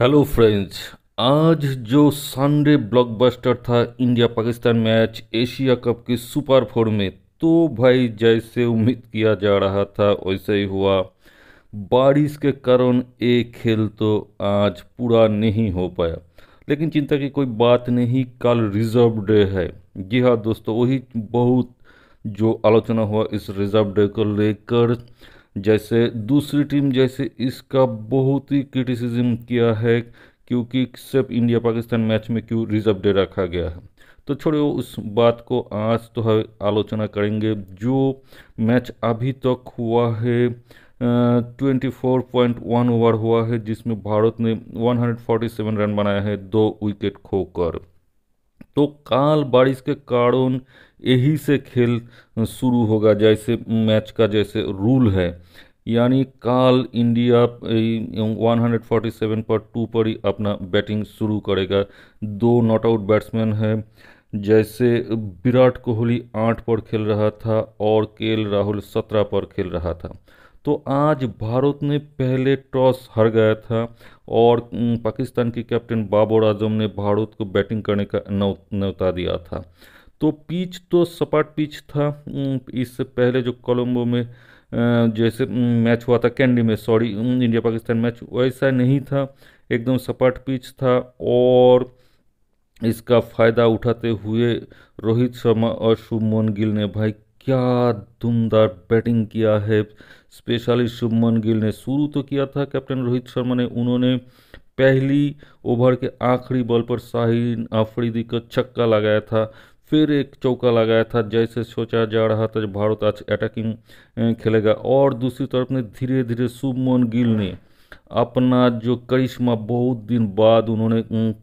hello friends आज जो Sunday blockbuster था India Pakistan match Asia cup के सुपर फोर में तो भाई जैसे उम्मीद किया जा रहा था वैसे ही हुआ बारिश के कारण ये खेल तो आज पूरा नहीं हो पाया लेकिन चिंता की कोई बात नहीं कल रिजर्व डे है जी हाँ दोस्तों वही बहुत जो आलोचना हुआ इस रिजर्व डे को लेकर जैसे दूसरी टीम जैसे इसका बहुत ही क्रिटिसिज्म किया है क्योंकि सिर्फ इंडिया पाकिस्तान मैच में क्यों रिजर्व डे रखा गया है तो छोड़ो उस बात को आज तो हम आलोचना करेंगे जो मैच अभी तक हुआ है twenty four point one over हुआ है जिसमें भारत ने 147 रन बनाया है दो विकेट खोकर तो काल बारिश के कारण यही से खेल शुरू होगा जैसे मैच का जैसे रूल है यानी काल इंडिया 147 पर टू पर ही अपना बैटिंग शुरू करेगा दो नॉट आउट बैट्समैन है जैसे विराट कोहली आठ पर खेल रहा था और के राहुल सत्रह पर खेल रहा था तो आज भारत ने पहले टॉस हार गया था और पाकिस्तान के कैप्टन बाबर आजम ने भारत को बैटिंग करने का न्यौता दिया था तो पिच तो सपाट पिच था इससे पहले जो कोलंबो में जैसे मैच हुआ था कैंडी में सॉरी इंडिया पाकिस्तान मैच वैसा नहीं था एकदम सपाट पिच था और इसका फ़ायदा उठाते हुए रोहित शर्मा और शुभमन गिल ने भाई क्या दुमदार बैटिंग किया है स्पेशली शुभमन गिल ने शुरू तो किया था कैप्टन रोहित शर्मा ने उन्होंने पहली ओवर के आखिरी बॉल पर शाहीन आफरीदी का छक्का लगाया था फिर एक चौका लगाया था जैसे सोचा जा रहा था भारत आज अटैकिंग खेलेगा और दूसरी तरफ ने धीरे धीरे शुभमन गिल ने अपना जो करिश्मा बहुत दिन बाद उन्होंने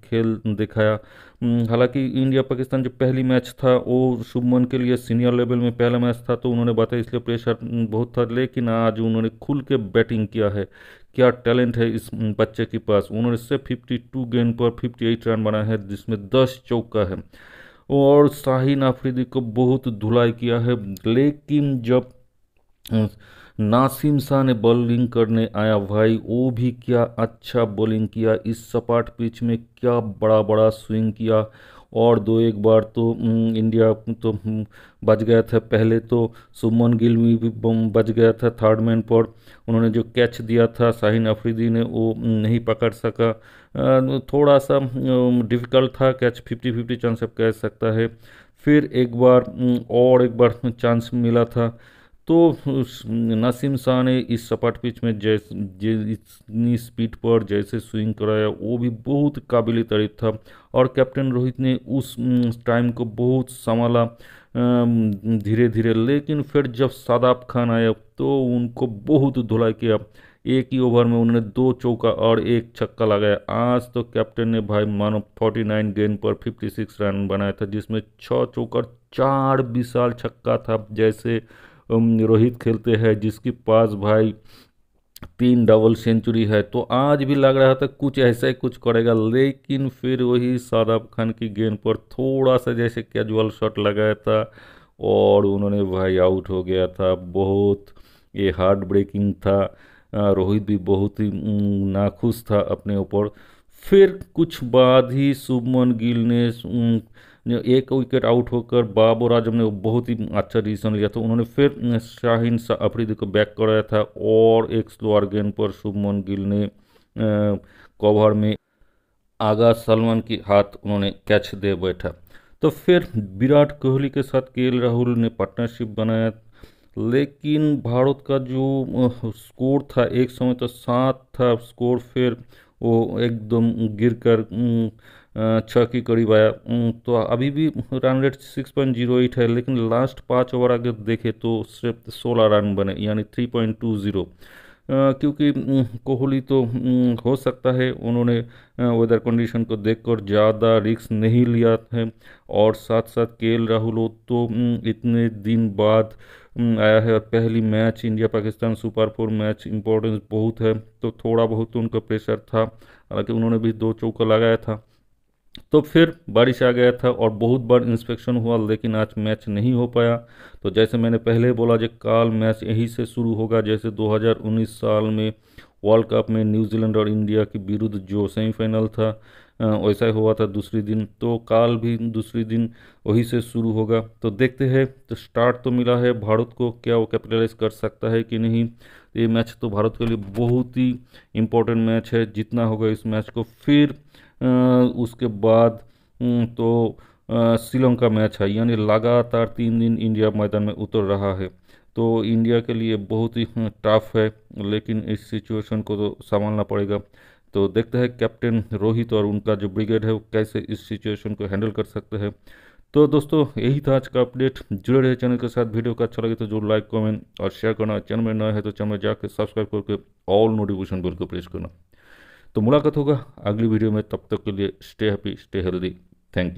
खेल दिखाया हालांकि इंडिया पाकिस्तान जो पहली मैच था वो शुभमन के लिए सीनियर लेवल में पहला मैच था तो उन्होंने बताया इसलिए प्रेशर बहुत था लेकिन आज उन्होंने खुल के बैटिंग किया है क्या टैलेंट है इस बच्चे के पास उन्होंने से 52 गेंद पर 58 रन बनाए हैं जिसमें 10 चौका है और शाहीन आफरीदी को बहुत धुलाई किया है लेकिन जब नासिम शाह ने बॉलिंग करने आया भाई वो भी क्या अच्छा बॉलिंग किया इस सपाट पिच में क्या बड़ा बड़ा स्विंग किया और दो एक बार तो इंडिया हम्म, तो हम्म, बच गया था पहले तो सुमन गिल भी बच गया था थर्ड मैन पर उन्होंने जो कैच दिया था शाहिन अफरीदी ने वो नहीं पकड़ सका थोड़ा सा डिफ़िकल्ट हम्म, था कैच फिफ्टी फिफ्टी चांस अब कह सकता है फिर एक बार और एक बार चांस मिला था तो नसीम शाह ने इस सपाट पिच में जैसे जितनी स्पीड पर जैसे स्विंग कराया वो भी बहुत काबिल तारीफ था और कैप्टन रोहित ने उस टाइम को बहुत संभाला धीरे धीरे लेकिन फिर जब सादाब खान आया तो उनको बहुत धुलाई किया एक ही ओवर में उन्होंने दो चौका और एक छक्का लगाया आज तो कैप्टन ने भाई मानो 49 गेंद पर 56 रन बनाया था जिसमें छः चौका चार विशाल छक्का था जैसे रोहित खेलते हैं जिसके पास भाई तीन डबल सेंचुरी है तो आज भी लग रहा था कुछ ऐसा ही कुछ करेगा लेकिन फिर वही शादाब खान की गेंद पर थोड़ा सा जैसे कैजुअल शॉट लगाया था और उन्होंने भाई आउट हो गया था बहुत ये हार्ट ब्रेकिंग था रोहित भी बहुत ही नाखुश था अपने ऊपर फिर कुछ बाद ही शुभमन गिल ने एक विकेट आउट होकर बाबर आजम ने बहुत ही अच्छा डिसीजन लिया था उन्होंने फिर शाहिन अफरीदी को बैक कराया था और एक स्लोअर गेंद पर शुभमन गिल ने कवर में आगा सलमान के हाथ उन्होंने कैच दे बैठा तो फिर विराट कोहली के साथ के राहुल ने पार्टनरशिप बनाया लेकिन भारत का जो स्कोर था एक समय तो सात था स्कोर फिर वो एकदम गिर कर छः की करीब आया तो अभी भी run rate six point zero eight है लेकिन लास्ट पाँच ओवर अगर देखें तो सिर्फ सोलह रन बने यानी थ्री पॉइंट टू ज़ीरो क्योंकि कोहली तो हो सकता है उन्होंने वेदर कंडीशन को देखकर ज़्यादा रिक्स नहीं लिया है और साथ साथ के राहुल तो इतने दिन बाद आया है और पहली match India Pakistan super four match importance बहुत है तो थोड़ा बहुत तो उनका प्रेशर था हालांकि उन्होंने भी दो चौका लगाया था तो फिर बारिश आ गया था और बहुत बार इंस्पेक्शन हुआ लेकिन आज मैच नहीं हो पाया तो जैसे मैंने पहले बोला जो काल मैच यहीं से शुरू होगा जैसे 2019 साल में वर्ल्ड कप में न्यूजीलैंड और इंडिया के विरुद्ध जो सेमीफाइनल था वैसा ही हुआ था दूसरे दिन तो काल भी दूसरे दिन वहीं से शुरू होगा तो देखते हैं तो स्टार्ट तो मिला है भारत को क्या वो कैपिटलाइज कर सकता है कि नहीं ये मैच तो भारत के लिए बहुत ही इम्पोर्टेंट मैच है जितना होगा इस मैच को फिर उसके बाद तो श्रीलंका मैच है यानी लगातार तीन दिन इंडिया मैदान में उतर रहा है तो इंडिया के लिए बहुत ही टफ हाँ, है लेकिन इस सिचुएशन को तो संभालना पड़ेगा तो देखते हैं कैप्टन रोहित और उनका जो ब्रिगेड है वो कैसे इस सिचुएशन को हैंडल कर सकते हैं तो दोस्तों यही था आज का अपडेट जुड़े रहे चैनल के साथ वीडियो का अच्छा लगे तो जरूर लाइक कमेंट और शेयर करना चैनल में नया है तो चैनल में जाकर सब्सक्राइब करके ऑल नोटिफिकेशन बिल को प्रेस करना तो मुलाकात होगा अगली वीडियो में तब तक के लिए stay happy stay healthy thank you